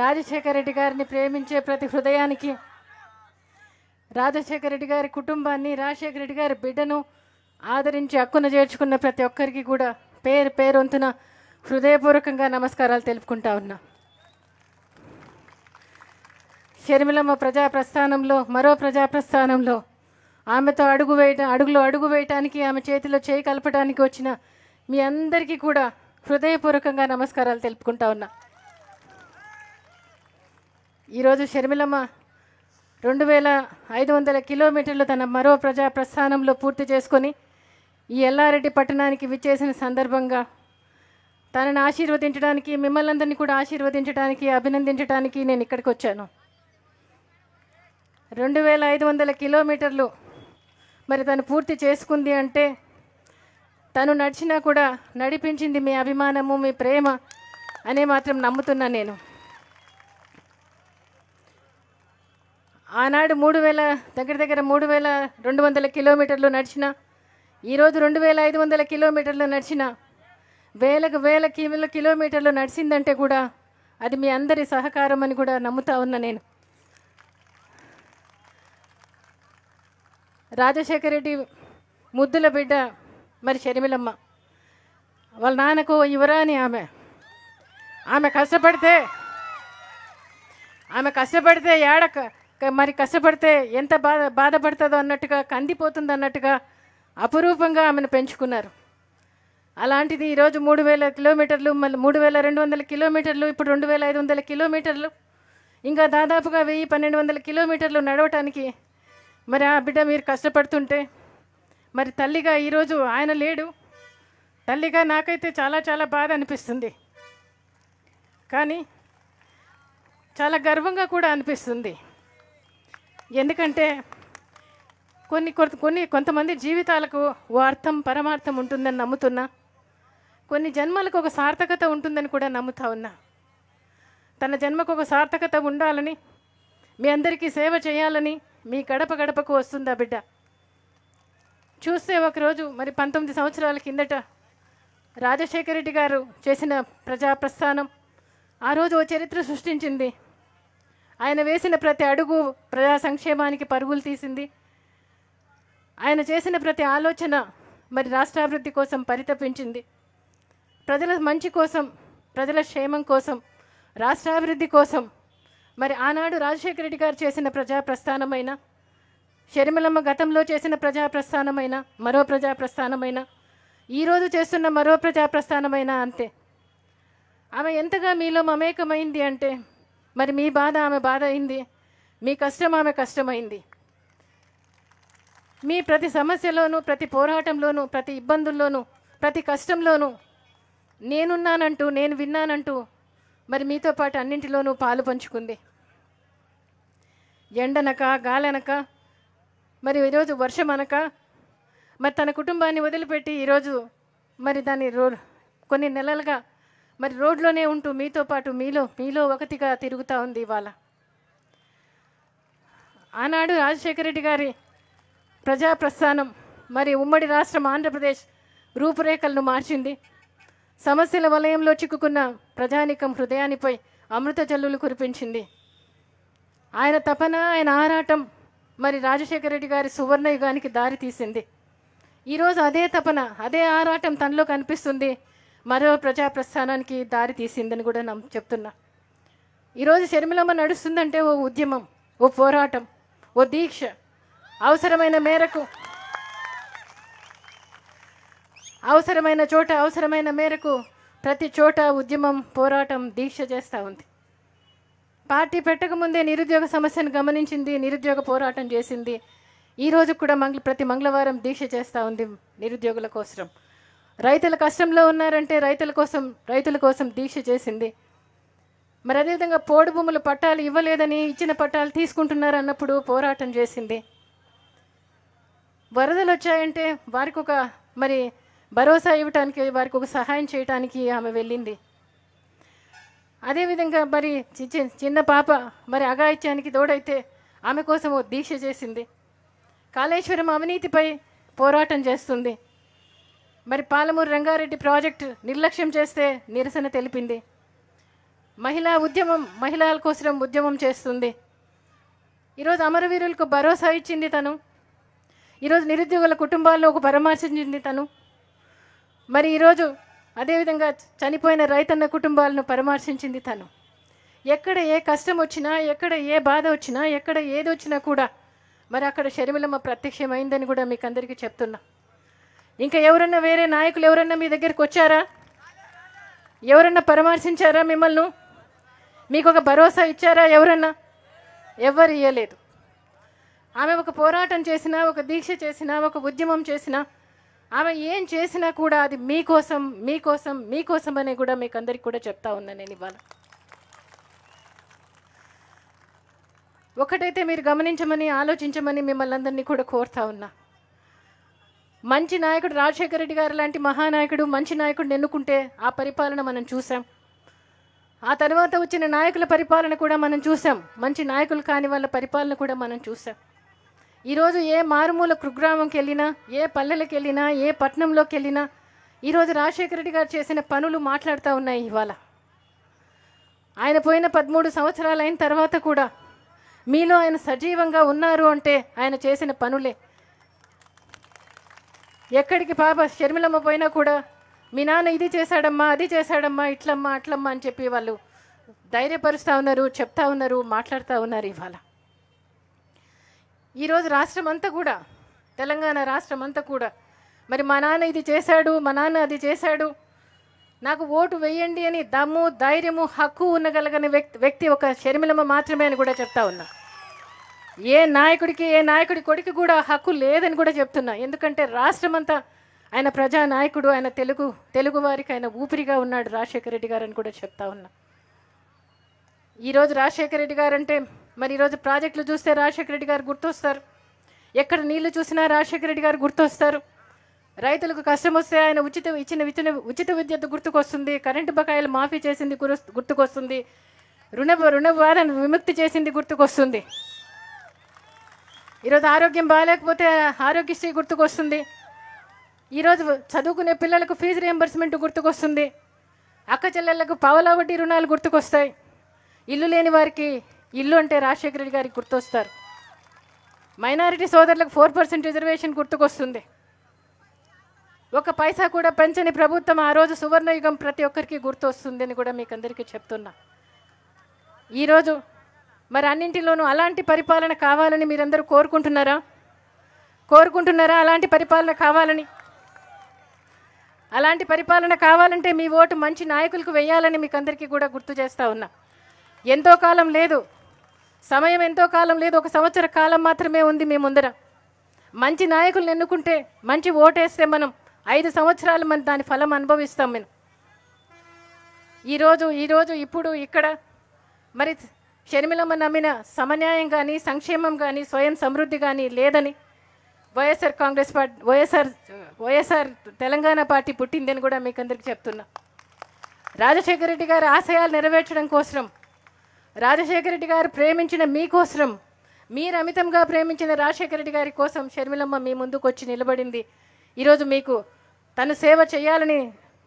రాజశేఖర రెడ్డి గారిని ప్రేమించే ప్రతి హృదయానికి రాజశేఖర రెడ్డి గారి కుటుంబాన్ని రాజశేఖర రెడ్డి గారి బిడ్డను ఆదరించి హక్కును చేర్చుకున్న ప్రతి ఒక్కరికి కూడా పేరు పేరొంతున హృదయపూర్వకంగా నమస్కారాలు తెలుపుకుంటా ఉన్నా షర్మిలమ్మ ప్రజా ప్రస్థానంలో మరో ప్రజా ప్రస్థానంలో ఆమెతో అడుగు వేయటం అడుగులో అడుగు వేయటానికి ఆమె చేతిలో చేయి కలపడానికి వచ్చిన మీ అందరికీ కూడా హృదయపూర్వకంగా నమస్కారాలు తెలుపుకుంటా ఉన్నా ఈరోజు షర్మిలమ్మ రెండు వేల ఐదు వందల కిలోమీటర్లు తన మరో ప్రజా ప్రస్థానంలో పూర్తి చేసుకొని ఈ ఎల్లారెడ్డి పట్టణానికి విచ్చేసిన సందర్భంగా తనను ఆశీర్వదించడానికి మిమ్మల్ని అందరినీ కూడా ఆశీర్వదించడానికి అభినందించడానికి నేను ఇక్కడికి వచ్చాను రెండు వేల ఐదు వందల కిలోమీటర్లు మరి తను పూర్తి చేసుకుంది అంటే తను నడిచినా కూడా నడిపించింది మీ అభిమానము మీ ప్రేమ అనే మాత్రం నమ్ముతున్నా నేను ఆనాడు మూడు వేల దగ్గర దగ్గర మూడు వేల రెండు వందల కిలోమీటర్లు నడిచిన ఈరోజు రెండు వేల ఐదు వందల కిలోమీటర్లు నడిచిన వేలకు వేల కిలో కిలోమీటర్లు నడిచిందంటే కూడా అది మీ అందరి సహకారం అని కూడా నమ్ముతా ఉన్నా నేను రాజశేఖర రెడ్డి ముద్దుల బిడ్డ మరి షర్మిలమ్మ వాళ్ళ నాన్నకు యువరాని ఆమె ఆమె కష్టపడితే ఆమె కష్టపడితే ఏడక మరి కష్టపడితే ఎంత బాధ బాధపడుతుందో అన్నట్టుగా కందిపోతుంది అన్నట్టుగా అపురూపంగా ఆమెను పెంచుకున్నారు అలాంటిది ఈరోజు మూడు వేల కిలోమీటర్లు మళ్ళీ మూడు వేల రెండు వందల కిలోమీటర్లు ఇప్పుడు రెండు వేల ఐదు వందల కిలోమీటర్లు ఇంకా దాదాపుగా వెయ్యి పన్నెండు వందల కిలోమీటర్లు నడవటానికి మరి ఆ బిడ్డ మీరు కష్టపడుతుంటే మరి తల్లిగా ఈరోజు ఆయన లేడు తల్లిగా నాకైతే చాలా చాలా బాధ అనిపిస్తుంది కానీ చాలా గర్వంగా కూడా అనిపిస్తుంది ఎందుకంటే కొన్ని కొన్ని కొంతమంది జీవితాలకు ఓ అర్థం పరమార్థం ఉంటుందని నమ్ముతున్నా కొన్ని జన్మలకు ఒక సార్థకత ఉంటుందని కూడా నమ్ముతా ఉన్నా తన జన్మకు ఒక సార్థకత ఉండాలని మీ అందరికీ సేవ చేయాలని మీ గడప గడపకు వస్తుందా బిడ్డ చూస్తే ఒకరోజు మరి పంతొమ్మిది సంవత్సరాల కిందట రాజశేఖర రెడ్డి గారు చేసిన ప్రజాప్రస్థానం ఆ రోజు ఓ చరిత్ర సృష్టించింది ఆయన వేసిన ప్రతి అడుగు ప్రజా సంక్షేమానికి పరుగులు తీసింది ఆయన చేసిన ప్రతి ఆలోచన మరి రాష్ట్రాభివృద్ధి కోసం పరితపించింది ప్రజల మంచి కోసం ప్రజల క్షేమం కోసం రాష్ట్రాభివృద్ధి కోసం మరి ఆనాడు రాజశేఖర రెడ్డి గారు చేసిన ప్రజా షరిమలమ్మ గతంలో చేసిన ప్రజా మరో ప్రజా ఈరోజు చేస్తున్న మరో ప్రజా అంతే ఆమె ఎంతగా మీలో మమేకమైంది అంటే మరి మీ బాధ ఆమె బాధ అయింది మీ కష్టం ఆమె కష్టమైంది మీ ప్రతి సమస్యలోనూ ప్రతి పోరాటంలోనూ ప్రతి ఇబ్బందుల్లోనూ ప్రతి కష్టంలోనూ నేనున్నానంటూ నేను విన్నానంటూ మరి మీతో పాటు అన్నింటిలోనూ పాలు పంచుకుంది ఎండనక గాలనక మరి ఈరోజు వర్షం అనక మరి తన కుటుంబాన్ని వదిలిపెట్టి ఈరోజు మరి దాన్ని రో కొన్ని నెలలుగా మరి రోడ్లోనే ఉంటూ మీతో పాటు మీలో మీలో ఒకటిగా తిరుగుతూ ఉంది ఇవాళ ఆనాడు రాజశేఖర రెడ్డి గారి ప్రజాప్రస్థానం మరి ఉమ్మడి రాష్ట్రం ఆంధ్రప్రదేశ్ రూపురేఖలను మార్చింది సమస్యల వలయంలో చిక్కుకున్న ప్రజానికం హృదయానిపై అమృత జల్లులు కురిపించింది ఆయన తపన ఆయన ఆరాటం మరి రాజశేఖర రెడ్డి గారి సువర్ణయుగానికి దారి తీసింది ఈరోజు అదే తపన అదే ఆరాటం తనలో కనిపిస్తుంది మరో ప్రజా ప్రస్థానానికి దారి తీసిందని కూడా నమ్ము చెప్తున్నా ఈరోజు శర్మిలమ్మ నడుస్తుందంటే ఓ ఉద్యమం ఓ పోరాటం ఓ దీక్ష అవసరమైన మేరకు అవసరమైన చోట అవసరమైన మేరకు ప్రతి చోట ఉద్యమం పోరాటం దీక్ష చేస్తూ ఉంది పార్టీ పెట్టకముందే నిరుద్యోగ సమస్యను గమనించింది నిరుద్యోగ పోరాటం చేసింది ఈరోజు కూడా మంగళ ప్రతి మంగళవారం దీక్ష చేస్తూ ఉంది నిరుద్యోగుల కోసం రైతుల కష్టంలో ఉన్నారంటే రైతుల కోసం రైతుల కోసం దీక్ష చేసింది మరి అదేవిధంగా పోడు భూములు పట్టాలు ఇవ్వలేదని ఇచ్చిన పట్టాలు తీసుకుంటున్నారు అన్నప్పుడు పోరాటం చేసింది వరదలు వచ్చాయంటే వారికి ఒక మరి భరోసా ఇవ్వటానికి వారికి ఒక సహాయం చేయటానికి ఆమె వెళ్ళింది అదేవిధంగా మరి చిన్న పాప మరి అఘాయిత్యానికి తోడైతే ఆమె కోసం దీక్ష చేసింది కాళేశ్వరం అవినీతిపై పోరాటం చేస్తుంది మరి పాలమూరు రంగారెడ్డి ప్రాజెక్టు నిర్లక్ష్యం చేస్తే నిరసన తెలిపింది మహిళా ఉద్యమం మహిళల కోసం ఉద్యమం చేస్తుంది ఈరోజు అమరవీరులకు భరోసా ఇచ్చింది తను ఈరోజు నిరుద్యోగుల కుటుంబాల్లో ఒక పరామర్శించింది తను మరి ఈరోజు అదేవిధంగా చనిపోయిన రైతన్న కుటుంబాలను పరామర్శించింది తను ఎక్కడ ఏ కష్టం వచ్చినా ఎక్కడ ఏ బాధ వచ్చినా ఎక్కడ ఏది వచ్చినా కూడా మరి అక్కడ షర్మిలమ్మ ప్రత్యక్షమైందని కూడా మీకు అందరికీ చెప్తున్నా ఇంకా ఎవరన్నా వేరే నాయకులు ఎవరన్నా మీ దగ్గరికి వచ్చారా ఎవరన్నా పరామర్శించారా మిమ్మల్ని మీకు ఒక భరోసా ఇచ్చారా ఎవరన్నా ఎవరు ఇవ్వలేదు ఆమె ఒక పోరాటం చేసినా ఒక దీక్ష చేసినా ఒక ఉద్యమం చేసినా ఆమె ఏం చేసినా కూడా అది మీకోసం మీకోసం మీకోసం అనే కూడా మీకు అందరికి కూడా చెప్తా ఉన్నా నేను ఇవాళ ఒకటైతే మీరు గమనించమని ఆలోచించమని మిమ్మల్ని అందరినీ కూడా కోరుతా ఉన్నా మంచి నాయకుడు రాజశేఖర రెడ్డి గారు లాంటి మహానాయకుడు మంచి నాయకుడిని ఎన్నుకుంటే ఆ పరిపాలన మనం చూసాం ఆ తర్వాత వచ్చిన నాయకుల పరిపాలన కూడా మనం చూసాం మంచి నాయకులు కాని వాళ్ళ పరిపాలన కూడా మనం చూసాం ఈరోజు ఏ మారుమూల కుగ్రామంకి వెళ్ళినా ఏ పల్లెలకు వెళ్ళినా ఏ పట్టణంలోకి వెళ్ళినా ఈరోజు రాజశేఖర రెడ్డి గారు చేసిన పనులు మాట్లాడుతూ ఉన్నాయి ఇవాళ ఆయన పోయిన పదమూడు సంవత్సరాలు అయిన తర్వాత కూడా మీలో ఆయన సజీవంగా ఉన్నారు అంటే ఆయన చేసిన పనులే ఎక్కడికి పాప షర్మిలమ్మ పోయినా కూడా మీ నాన్న ఇది చేశాడమ్మా అది చేశాడమ్మా ఇట్లమ్మా అట్లమ్మా అని చెప్పి వాళ్ళు ధైర్యపరుస్తూ ఉన్నారు చెప్తా ఉన్నారు మాట్లాడుతూ ఉన్నారు ఇవాళ ఈరోజు రాష్ట్రం అంతా కూడా తెలంగాణ రాష్ట్రం అంతా కూడా మరి మా నాన్న ఇది చేశాడు మా నాన్న అది చేశాడు నాకు ఓటు వేయండి అని దమ్ము ధైర్యము హక్కు ఉన్నగలగని వ్యక్తి వ్యక్తి ఒక షర్మిలమ్మ మాత్రమే అని కూడా చెప్తా ఉన్నా ఏ నాయకుడికి ఏ నాయకుడి కొడుకు కూడా హక్కు లేదని కూడా చెప్తున్నా ఎందుకంటే రాష్ట్రమంతా ఆయన ప్రజానాయకుడు ఆయన తెలుగు తెలుగు వారికి ఆయన ఊపిరిగా ఉన్నాడు రాజశేఖర రెడ్డి గారు అని కూడా చెప్తా ఉన్నా ఈరోజు రాజశేఖర రెడ్డి గారు అంటే మరి ఈరోజు ప్రాజెక్టులు చూస్తే రాజశేఖర రెడ్డి గారు గుర్తొస్తారు ఎక్కడ నీళ్లు చూసినా రాజశేఖర రెడ్డి గారు గుర్తొస్తారు రైతులకు కష్టం వస్తే ఆయన ఉచిత ఇచ్చిన విచ్చిన ఉచిత విద్యుత్ గుర్తుకొస్తుంది కరెంటు బకాయిలు మాఫీ చేసింది గుర్తుకొస్తుంది రుణ రుణ విముక్తి చేసింది గుర్తుకొస్తుంది ఈరోజు ఆరోగ్యం బాగాలేకపోతే ఆరోగ్యశ్రీ గుర్తుకొస్తుంది ఈరోజు చదువుకునే పిల్లలకు ఫీజు రియంబర్స్మెంట్ గుర్తుకొస్తుంది అక్క చెల్లెళ్లకు పవల వడ్డీ రుణాలు గుర్తుకొస్తాయి ఇల్లు లేని వారికి ఇల్లు అంటే రాజశేఖర రెడ్డి గారికి గుర్తొస్తారు మైనారిటీ సోదరులకు ఫోర్ పర్సెంట్ రిజర్వేషన్ గుర్తుకొస్తుంది ఒక పైసా కూడా పెంచని ప్రభుత్వం ఆ రోజు సువర్ణయుగం ప్రతి ఒక్కరికి గుర్తొస్తుందని కూడా మీకు అందరికీ చెప్తున్నా ఈరోజు మరి అన్నింటిలోనూ అలాంటి పరిపాలన కావాలని మీరందరూ కోరుకుంటున్నారా కోరుకుంటున్నారా అలాంటి పరిపాలన కావాలని అలాంటి పరిపాలన కావాలంటే మీ ఓటు మంచి నాయకులకు వేయాలని మీకు అందరికీ కూడా గుర్తు చేస్తూ ఉన్నా ఎంతో కాలం లేదు సమయం ఎంతో కాలం లేదు ఒక సంవత్సర కాలం మాత్రమే ఉంది మీ ముందర మంచి నాయకులను ఎన్నుకుంటే మంచి ఓటేస్తే మనం ఐదు సంవత్సరాలు మనం దాని ఫలం అనుభవిస్తాం మేము ఈరోజు ఈరోజు ఇప్పుడు ఇక్కడ మరి షర్మిలమ్మ నమ్మిన సమన్యాయం కానీ సంక్షేమం కానీ స్వయం సమృద్ధి కానీ లేదని YSR Congress party YSR YSR Telangana party పుట్టిందని కూడా మీకు అందరికీ చెప్తున్నా రాజశేఖర రెడ్డి గారి ఆశయాలు నెరవేర్చడం కోసం రాజశేఖర రెడ్డి గారు ప్రేమించిన మీకోసం మీరు అమితంగా ప్రేమించిన రాజశేఖర రెడ్డి గారి కోసం షర్మిలమ్మ మీ ముందుకు వచ్చి నిలబడింది ఈరోజు మీకు తను సేవ చేయాలని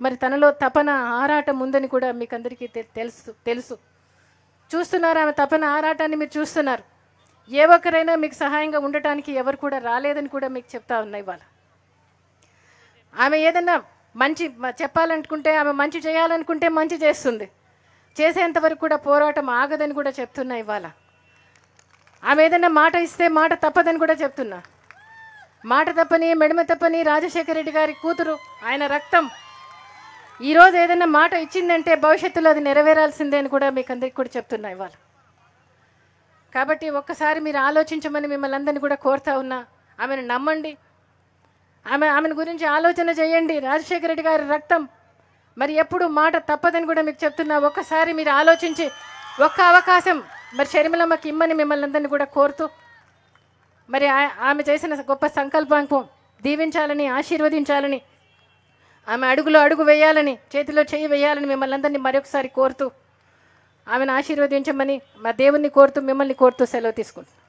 మరి తనలో తపన ఆరాటం ఉందని కూడా మీకు అందరికీ తెలుసు తెలుసు చూస్తున్నారు ఆమె తపన ఆరాటాన్ని మీరు చూస్తున్నారు ఏ ఒక్కరైనా మీకు సహాయంగా ఉండటానికి ఎవరు కూడా రాలేదని కూడా మీకు చెప్తా ఉన్నాయి ఇవాళ ఆమె ఏదన్నా మంచి చెప్పాలనుకుంటే ఆమె మంచి చేయాలనుకుంటే మంచి చేస్తుంది చేసేంత వరకు కూడా పోరాటం ఆగదని కూడా చెప్తున్నా ఇవాళ ఆమె ఏదైనా మాట ఇస్తే మాట తప్పదని కూడా చెప్తున్నా మాట తప్పని మెడమ తప్పని రాజశేఖర రెడ్డి గారి కూతురు ఆయన రక్తం ఈరోజు ఏదైనా మాట ఇచ్చిందంటే భవిష్యత్తులో అది నెరవేరాల్సిందే అని కూడా మీకు అందరికీ కూడా చెప్తున్నా ఇవాళ కాబట్టి ఒక్కసారి మీరు ఆలోచించమని మిమ్మల్ని అందరినీ కూడా కోరుతా ఉన్నా ఆమెను నమ్మండి ఆమె ఆమెను గురించి ఆలోచన చేయండి రాజశేఖర రెడ్డి గారి రక్తం మరి ఎప్పుడు మాట తప్పదని కూడా మీకు చెప్తున్నా ఒక్కసారి మీరు ఆలోచించి ఒక్క అవకాశం మరి షర్మిలమ్మకి ఇమ్మని మిమ్మల్ని అందరినీ కూడా కోరుతూ మరి ఆమె చేసిన గొప్ప సంకల్పం దీవించాలని ఆశీర్వదించాలని ఆమె అడుగులో అడుగు వేయాలని చేతిలో చేయి వేయాలని మిమ్మల్ని అందరినీ మరొకసారి కోరుతూ ఆమెను ఆశీర్వదించమని మా దేవుణ్ణి కోరుతూ మిమ్మల్ని కోరుతూ సెలవు తీసుకుంటున్నాను